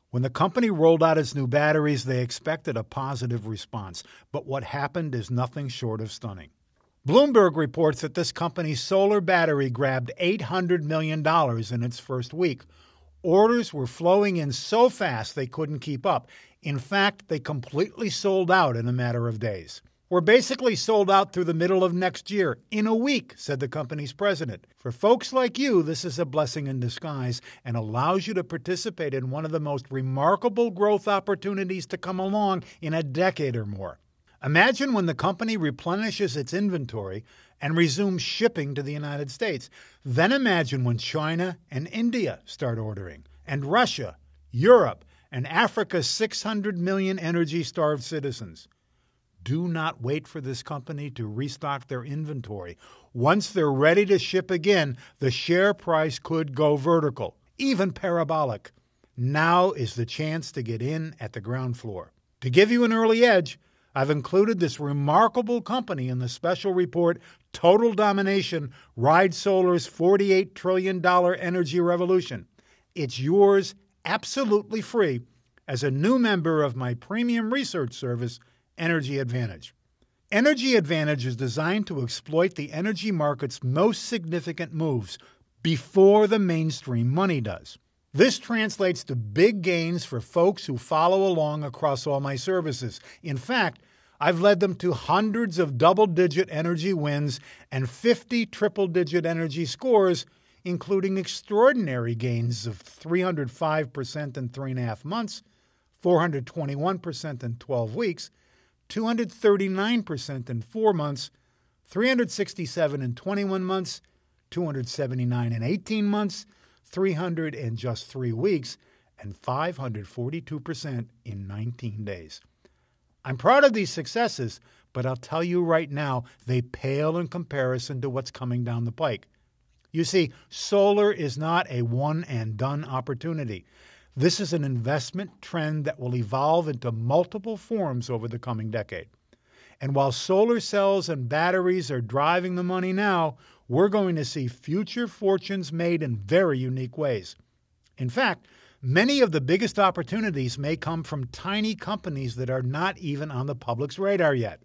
When the company rolled out its new batteries, they expected a positive response, but what happened is nothing short of stunning. Bloomberg reports that this company's solar battery grabbed $800 million in its first week. Orders were flowing in so fast they couldn't keep up. In fact, they completely sold out in a matter of days. We're basically sold out through the middle of next year, in a week, said the company's president. For folks like you, this is a blessing in disguise and allows you to participate in one of the most remarkable growth opportunities to come along in a decade or more. Imagine when the company replenishes its inventory and resumes shipping to the United States. Then imagine when China and India start ordering, and Russia, Europe, and Africa's 600 million energy starved citizens do not wait for this company to restock their inventory. Once they're ready to ship again, the share price could go vertical, even parabolic. Now is the chance to get in at the ground floor. To give you an early edge, I've included this remarkable company in the special report Total Domination Ride Solar's $48 trillion energy revolution. It's yours absolutely free as a new member of my premium research service Energy Advantage. Energy Advantage is designed to exploit the energy market's most significant moves before the mainstream money does. This translates to big gains for folks who follow along across all my services. In fact, I've led them to hundreds of double digit energy wins and 50 triple digit energy scores, including extraordinary gains of 305% in three and a half months, 421% in 12 weeks, 239% in four months, 367 in 21 months, 279 in 18 months, 300 in just three weeks, and 542% in 19 days. I'm proud of these successes, but I'll tell you right now, they pale in comparison to what's coming down the pike. You see, solar is not a one and done opportunity. This is an investment trend that will evolve into multiple forms over the coming decade. And while solar cells and batteries are driving the money now, we're going to see future fortunes made in very unique ways. In fact, many of the biggest opportunities may come from tiny companies that are not even on the public's radar yet.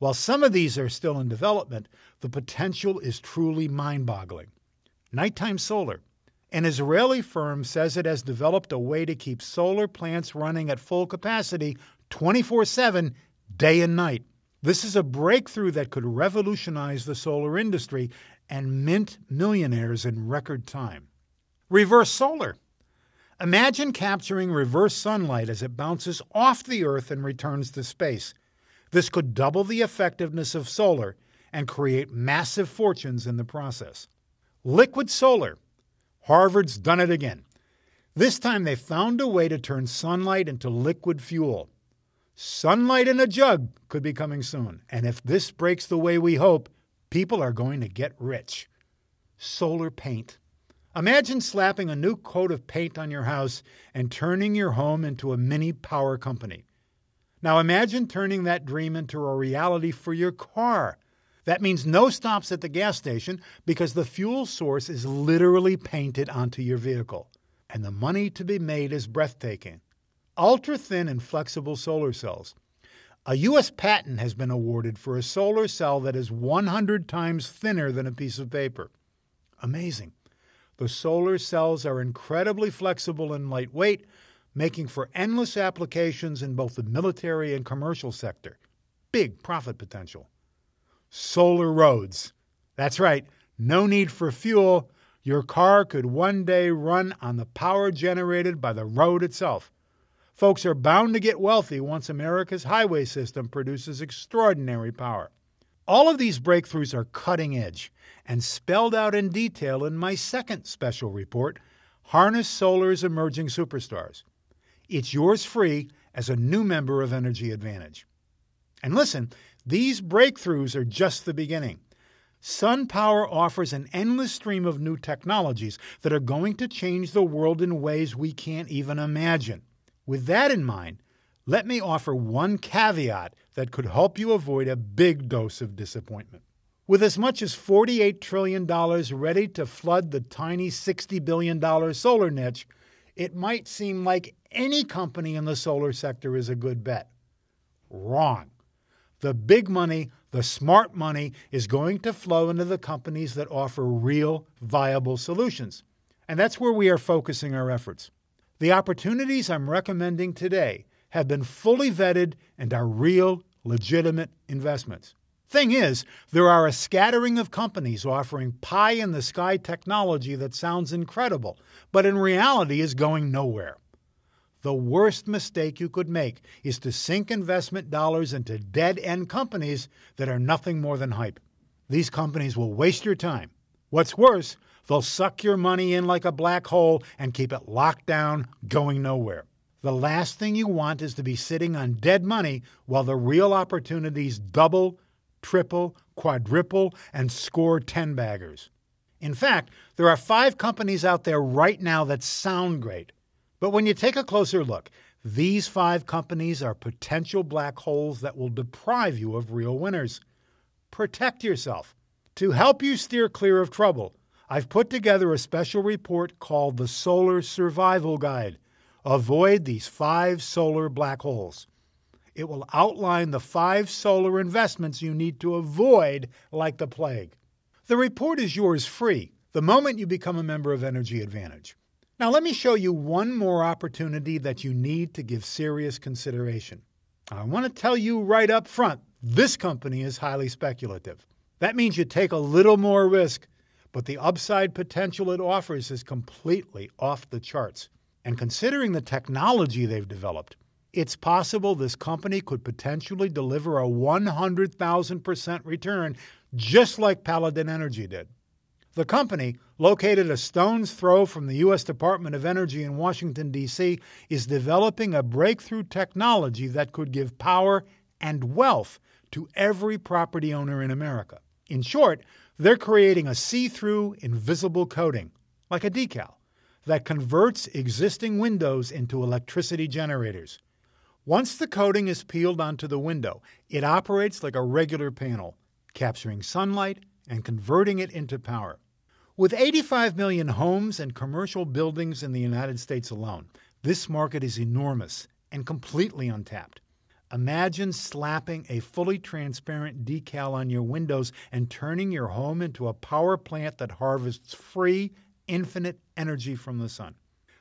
While some of these are still in development, the potential is truly mind boggling. Nighttime solar, an Israeli firm says it has developed a way to keep solar plants running at full capacity 24 7, day and night. This is a breakthrough that could revolutionize the solar industry and mint millionaires in record time. Reverse solar. Imagine capturing reverse sunlight as it bounces off the Earth and returns to space. This could double the effectiveness of solar and create massive fortunes in the process. Liquid solar. Harvard's done it again. This time they found a way to turn sunlight into liquid fuel. Sunlight in a jug could be coming soon. And if this breaks the way we hope, people are going to get rich. Solar paint. Imagine slapping a new coat of paint on your house and turning your home into a mini power company. Now imagine turning that dream into a reality for your car. That means no stops at the gas station because the fuel source is literally painted onto your vehicle. And the money to be made is breathtaking. Ultra thin and flexible solar cells. A U.S. patent has been awarded for a solar cell that is 100 times thinner than a piece of paper. Amazing. The solar cells are incredibly flexible and lightweight, making for endless applications in both the military and commercial sector. Big profit potential solar roads. That's right, no need for fuel. Your car could one day run on the power generated by the road itself. Folks are bound to get wealthy once America's highway system produces extraordinary power. All of these breakthroughs are cutting edge and spelled out in detail in my second special report, Harness Solar's Emerging Superstars. It's yours free as a new member of Energy Advantage. And listen, these breakthroughs are just the beginning. SunPower offers an endless stream of new technologies that are going to change the world in ways we can't even imagine. With that in mind, let me offer one caveat that could help you avoid a big dose of disappointment. With as much as $48 trillion ready to flood the tiny $60 billion solar niche, it might seem like any company in the solar sector is a good bet. Wrong. The big money, the smart money, is going to flow into the companies that offer real, viable solutions. And that's where we are focusing our efforts. The opportunities I'm recommending today have been fully vetted and are real, legitimate investments. Thing is, there are a scattering of companies offering pie in the sky technology that sounds incredible, but in reality is going nowhere. The worst mistake you could make is to sink investment dollars into dead end companies that are nothing more than hype. These companies will waste your time. What's worse, they'll suck your money in like a black hole and keep it locked down, going nowhere. The last thing you want is to be sitting on dead money while the real opportunities double, triple, quadruple, and score 10 baggers. In fact, there are five companies out there right now that sound great but when you take a closer look, these five companies are potential black holes that will deprive you of real winners. Protect yourself. To help you steer clear of trouble, I've put together a special report called the Solar Survival Guide Avoid These Five Solar Black Holes. It will outline the five solar investments you need to avoid like the plague. The report is yours free the moment you become a member of Energy Advantage. Now, let me show you one more opportunity that you need to give serious consideration. I want to tell you right up front this company is highly speculative. That means you take a little more risk, but the upside potential it offers is completely off the charts. And considering the technology they've developed, it's possible this company could potentially deliver a 100,000% return, just like Paladin Energy did. The company, located a stone's throw from the U.S. Department of Energy in Washington, D.C., is developing a breakthrough technology that could give power and wealth to every property owner in America. In short, they're creating a see through, invisible coating, like a decal, that converts existing windows into electricity generators. Once the coating is peeled onto the window, it operates like a regular panel, capturing sunlight and converting it into power. With 85 million homes and commercial buildings in the United States alone, this market is enormous and completely untapped. Imagine slapping a fully transparent decal on your windows and turning your home into a power plant that harvests free, infinite energy from the sun.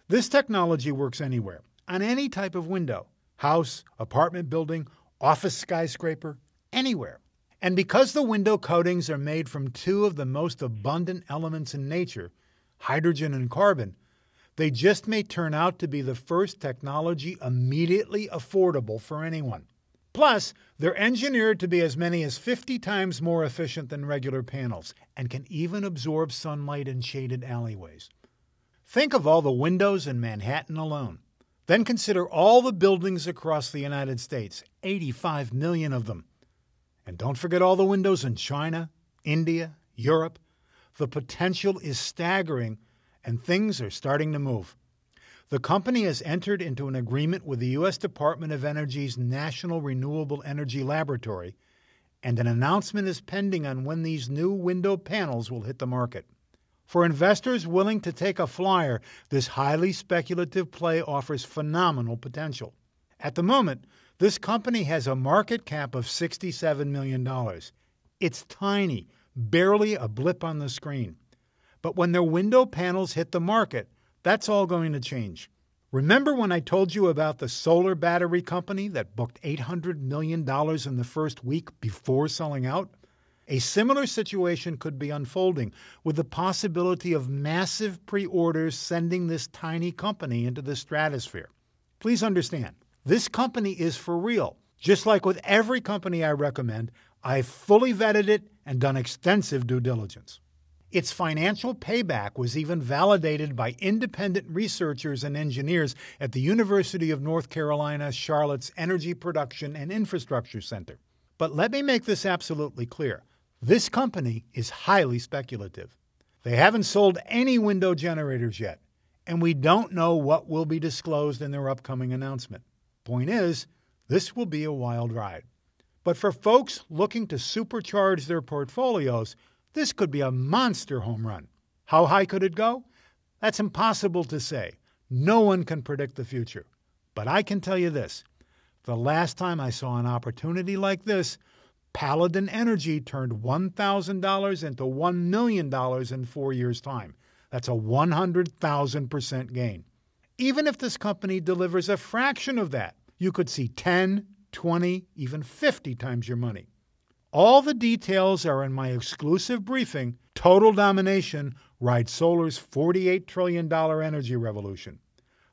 This technology works anywhere, on any type of window house, apartment building, office skyscraper, anywhere. And because the window coatings are made from two of the most abundant elements in nature, hydrogen and carbon, they just may turn out to be the first technology immediately affordable for anyone. Plus, they're engineered to be as many as 50 times more efficient than regular panels and can even absorb sunlight in shaded alleyways. Think of all the windows in Manhattan alone. Then consider all the buildings across the United States, 85 million of them. And don't forget all the windows in China, India, Europe. The potential is staggering, and things are starting to move. The company has entered into an agreement with the U.S. Department of Energy's National Renewable Energy Laboratory, and an announcement is pending on when these new window panels will hit the market. For investors willing to take a flyer, this highly speculative play offers phenomenal potential. At the moment, this company has a market cap of $67 million. It's tiny, barely a blip on the screen. But when their window panels hit the market, that's all going to change. Remember when I told you about the solar battery company that booked $800 million in the first week before selling out? A similar situation could be unfolding, with the possibility of massive pre orders sending this tiny company into the stratosphere. Please understand, this company is for real. Just like with every company I recommend, I've fully vetted it and done extensive due diligence. Its financial payback was even validated by independent researchers and engineers at the University of North Carolina Charlotte's Energy Production and Infrastructure Center. But let me make this absolutely clear this company is highly speculative. They haven't sold any window generators yet, and we don't know what will be disclosed in their upcoming announcement. Point is, this will be a wild ride. But for folks looking to supercharge their portfolios, this could be a monster home run. How high could it go? That's impossible to say. No one can predict the future. But I can tell you this the last time I saw an opportunity like this, Paladin Energy turned $1,000 into $1 million in four years' time. That's a 100,000% gain even if this company delivers a fraction of that, you could see 10, 20, even 50 times your money. All the details are in my exclusive briefing, Total Domination Ride Solar's $48 trillion energy revolution.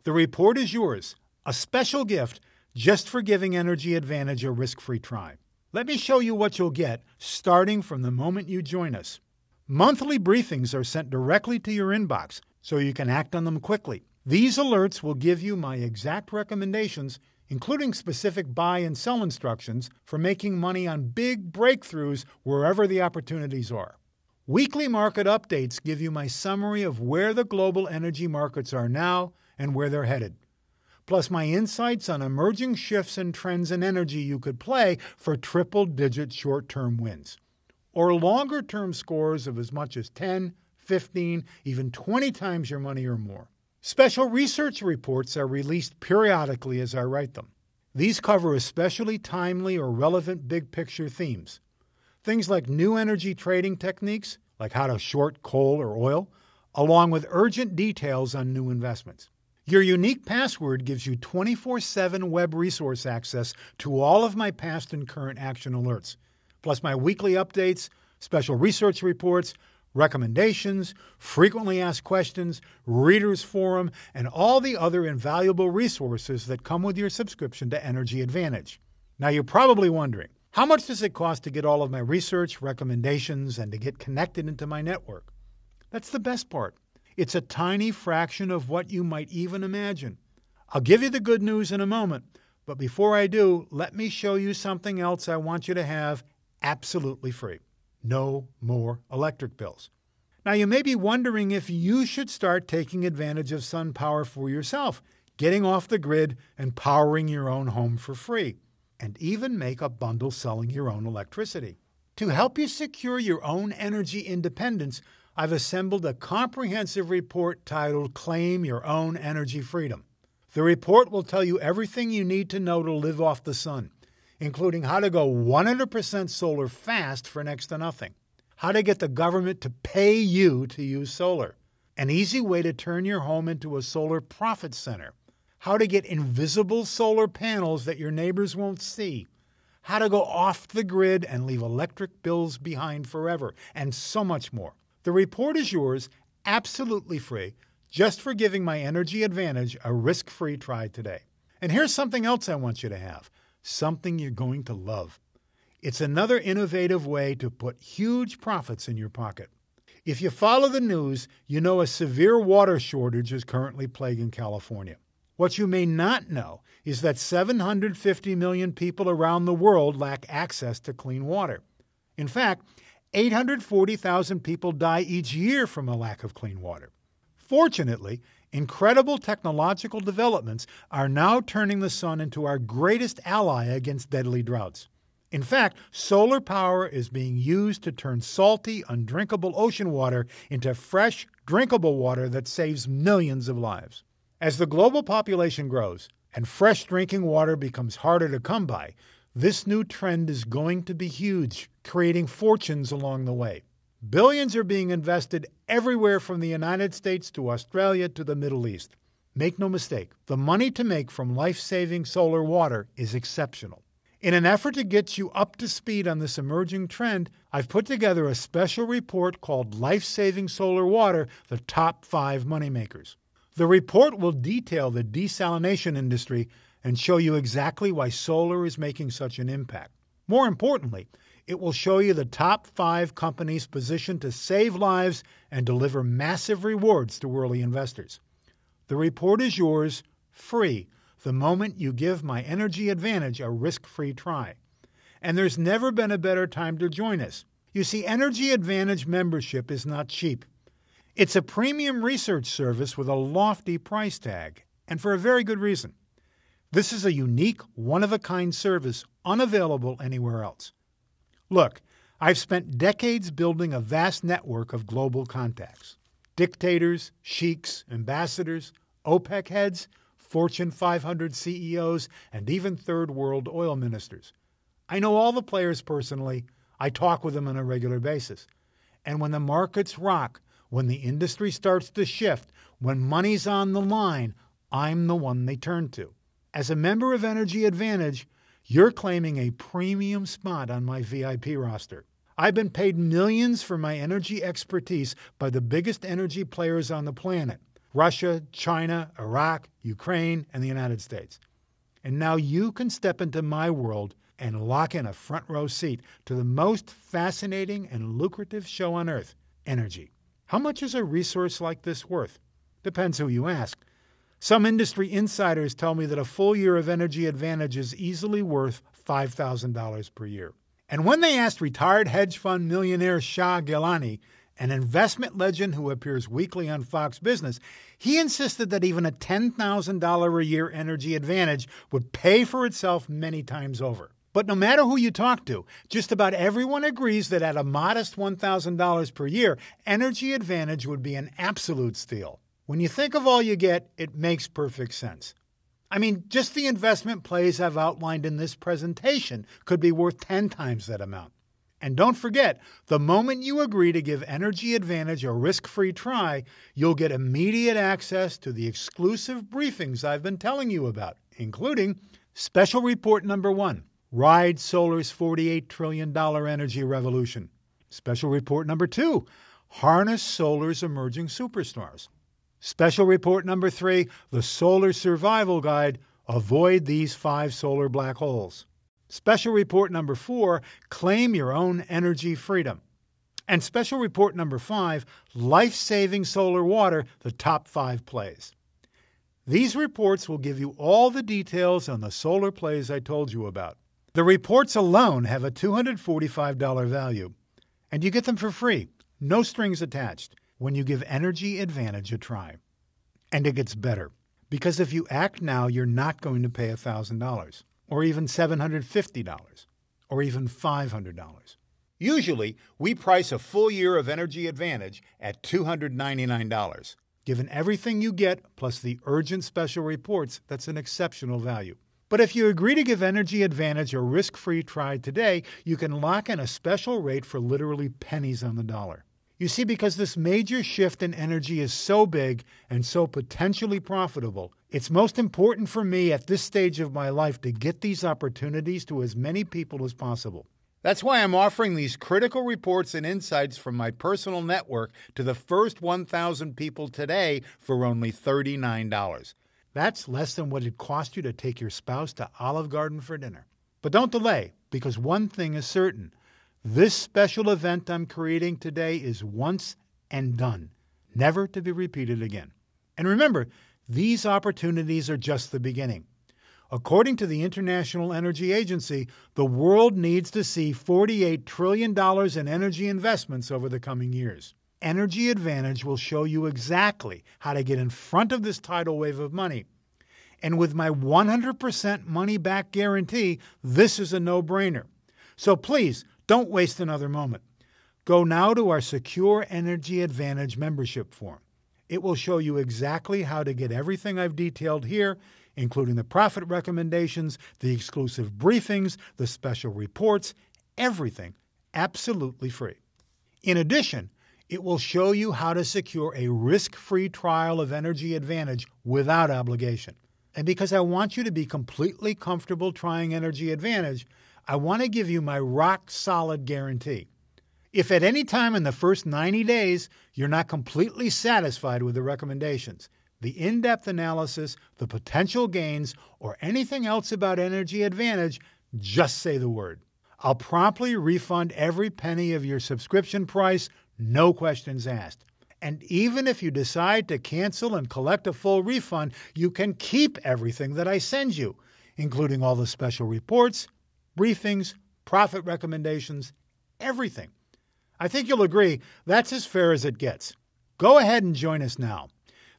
The report is yours, a special gift just for giving Energy Advantage a risk free try. Let me show you what you'll get starting from the moment you join us. Monthly briefings are sent directly to your inbox so you can act on them quickly. These alerts will give you my exact recommendations, including specific buy and sell instructions for making money on big breakthroughs wherever the opportunities are. Weekly market updates give you my summary of where the global energy markets are now and where they're headed, plus my insights on emerging shifts and trends in energy you could play for triple digit short term wins, or longer term scores of as much as 10, 15, even 20 times your money or more. Special research reports are released periodically as I write them. These cover especially timely or relevant big picture themes. Things like new energy trading techniques, like how to short coal or oil, along with urgent details on new investments. Your unique password gives you 24 7 web resource access to all of my past and current action alerts, plus my weekly updates, special research reports, recommendations, frequently asked questions, readers forum, and all the other invaluable resources that come with your subscription to Energy Advantage. Now you're probably wondering, how much does it cost to get all of my research, recommendations, and to get connected into my network? That's the best part. It's a tiny fraction of what you might even imagine. I'll give you the good news in a moment, but before I do, let me show you something else I want you to have absolutely free no more electric bills. Now, you may be wondering if you should start taking advantage of sun power for yourself, getting off the grid and powering your own home for free, and even make a bundle selling your own electricity. To help you secure your own energy independence, I've assembled a comprehensive report titled Claim Your Own Energy Freedom. The report will tell you everything you need to know to live off the sun including how to go 100% solar fast for next to nothing, how to get the government to pay you to use solar, an easy way to turn your home into a solar profit center, how to get invisible solar panels that your neighbors won't see, how to go off the grid and leave electric bills behind forever, and so much more. The report is yours, absolutely free, just for giving my energy advantage a risk free try today. And here's something else I want you to have something you're going to love. It's another innovative way to put huge profits in your pocket. If you follow the news, you know a severe water shortage is currently plaguing California. What you may not know is that 750 million people around the world lack access to clean water. In fact, 840,000 people die each year from a lack of clean water. Fortunately, Incredible technological developments are now turning the sun into our greatest ally against deadly droughts. In fact, solar power is being used to turn salty, undrinkable ocean water into fresh, drinkable water that saves millions of lives. As the global population grows and fresh drinking water becomes harder to come by, this new trend is going to be huge, creating fortunes along the way. Billions are being invested everywhere from the United States to Australia to the Middle East. Make no mistake, the money to make from life saving solar water is exceptional. In an effort to get you up to speed on this emerging trend, I've put together a special report called Life Saving Solar Water The Top Five Moneymakers. The report will detail the desalination industry and show you exactly why solar is making such an impact. More importantly, it will show you the top five companies positioned to save lives and deliver massive rewards to early investors. The report is yours free the moment you give My Energy Advantage a risk free try. And there's never been a better time to join us. You see, Energy Advantage membership is not cheap. It's a premium research service with a lofty price tag, and for a very good reason. This is a unique, one of a kind service unavailable anywhere else. Look, I've spent decades building a vast network of global contacts dictators, sheiks, ambassadors, OPEC heads, Fortune 500 CEOs, and even third world oil ministers. I know all the players personally. I talk with them on a regular basis. And when the markets rock, when the industry starts to shift, when money's on the line, I'm the one they turn to. As a member of Energy Advantage, you're claiming a premium spot on my VIP roster. I've been paid millions for my energy expertise by the biggest energy players on the planet Russia, China, Iraq, Ukraine, and the United States. And now you can step into my world and lock in a front row seat to the most fascinating and lucrative show on earth energy. How much is a resource like this worth? Depends who you ask. Some industry insiders tell me that a full year of energy advantage is easily worth $5,000 per year. And when they asked retired hedge fund millionaire Shah Gilani, an investment legend who appears weekly on Fox Business, he insisted that even a $10,000 a year energy advantage would pay for itself many times over. But no matter who you talk to, just about everyone agrees that at a modest $1,000 per year, energy advantage would be an absolute steal. When you think of all you get, it makes perfect sense. I mean, just the investment plays I've outlined in this presentation could be worth 10 times that amount. And don't forget, the moment you agree to give Energy Advantage a risk free try, you'll get immediate access to the exclusive briefings I've been telling you about, including Special Report Number One Ride Solar's $48 trillion energy revolution. Special Report Number Two Harness Solar's Emerging Superstars. Special report number three the Solar Survival Guide Avoid these five solar black holes. Special report number four Claim your own energy freedom. And special report number five Life saving solar water, the top five plays. These reports will give you all the details on the solar plays I told you about. The reports alone have a $245 value, and you get them for free, no strings attached when you give Energy Advantage a try. And it gets better. Because if you act now, you're not going to pay $1,000 or even $750 or even $500. Usually, we price a full year of Energy Advantage at $299. Given everything you get plus the urgent special reports, that's an exceptional value. But if you agree to give Energy Advantage a risk free try today, you can lock in a special rate for literally pennies on the dollar. You see, because this major shift in energy is so big and so potentially profitable, it's most important for me at this stage of my life to get these opportunities to as many people as possible. That's why I'm offering these critical reports and insights from my personal network to the first 1,000 people today for only $39. That's less than what it cost you to take your spouse to Olive Garden for dinner. But don't delay, because one thing is certain this special event I'm creating today is once and done, never to be repeated again. And remember, these opportunities are just the beginning. According to the International Energy Agency, the world needs to see $48 trillion in energy investments over the coming years. Energy Advantage will show you exactly how to get in front of this tidal wave of money. And with my 100% money back guarantee, this is a no brainer. So please don't waste another moment. Go now to our Secure Energy Advantage membership form. It will show you exactly how to get everything I've detailed here, including the profit recommendations, the exclusive briefings, the special reports, everything absolutely free. In addition, it will show you how to secure a risk free trial of Energy Advantage without obligation. And because I want you to be completely comfortable trying Energy Advantage, I want to give you my rock solid guarantee. If at any time in the first 90 days you're not completely satisfied with the recommendations, the in depth analysis, the potential gains, or anything else about Energy Advantage, just say the word. I'll promptly refund every penny of your subscription price, no questions asked. And even if you decide to cancel and collect a full refund, you can keep everything that I send you, including all the special reports, briefings, profit recommendations, everything. I think you'll agree that's as fair as it gets. Go ahead and join us now.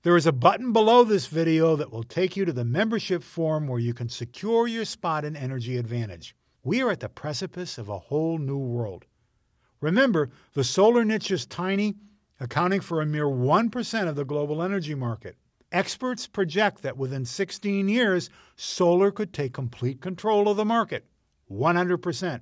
There is a button below this video that will take you to the membership form where you can secure your spot in Energy Advantage. We are at the precipice of a whole new world. Remember, the solar niche is tiny, accounting for a mere 1% of the global energy market. Experts project that within 16 years, solar could take complete control of the market. 100%.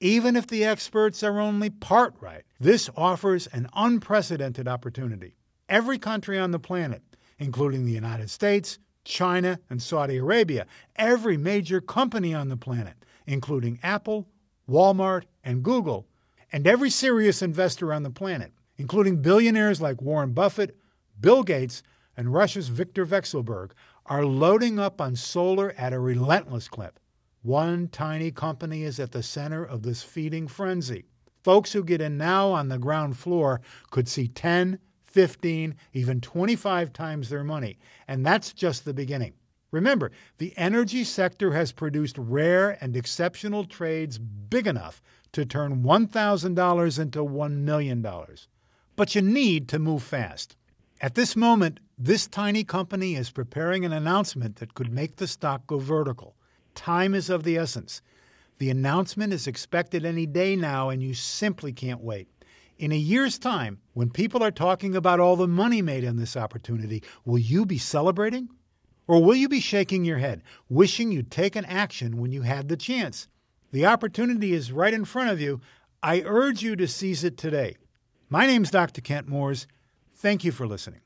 Even if the experts are only part right, this offers an unprecedented opportunity. Every country on the planet, including the United States, China, and Saudi Arabia, every major company on the planet, including Apple, Walmart, and Google, and every serious investor on the planet, including billionaires like Warren Buffett, Bill Gates, and Russia's Viktor Vekselberg, are loading up on solar at a relentless clip. One tiny company is at the center of this feeding frenzy. Folks who get in now on the ground floor could see 10, 15, even 25 times their money. And that's just the beginning. Remember, the energy sector has produced rare and exceptional trades big enough to turn $1,000 into $1 million. But you need to move fast. At this moment, this tiny company is preparing an announcement that could make the stock go vertical. Time is of the essence. The announcement is expected any day now, and you simply can't wait. In a year's time, when people are talking about all the money made on this opportunity, will you be celebrating? Or will you be shaking your head, wishing you'd taken action when you had the chance? The opportunity is right in front of you. I urge you to seize it today. My name's Dr. Kent Moores. Thank you for listening.